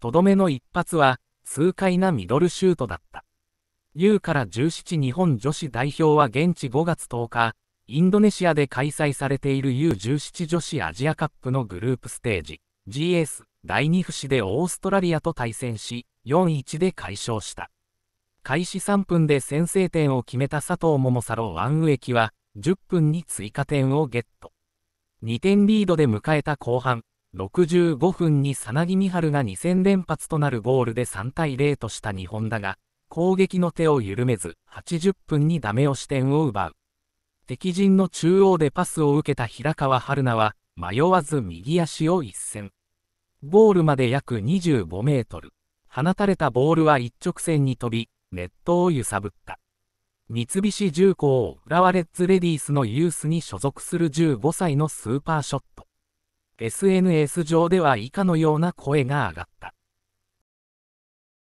とどめの一発は、痛快なミドルシュートだった。U から17日本女子代表は現地5月10日、インドネシアで開催されている U17 女子アジアカップのグループステージ GS 第2節でオーストラリアと対戦し4-1で快勝した開始3分で先制点を決めた佐藤桃佐郎ワン植木は10分に追加点をゲット2点リードで迎えた後半65分にさなぎみはるが2戦連発となるゴールで3対0とした日本だが、攻撃の手を緩めず、80分にダメ押し点を奪う。敵陣の中央でパスを受けた平川春菜は、迷わず右足を一閃。ゴールまで約25メートル。放たれたボールは一直線に飛び、ネットを揺さぶった。三菱重工浦和レッズレディースのユースに所属する15歳のスーパーショット。SNS 上では以下のような声が上がった。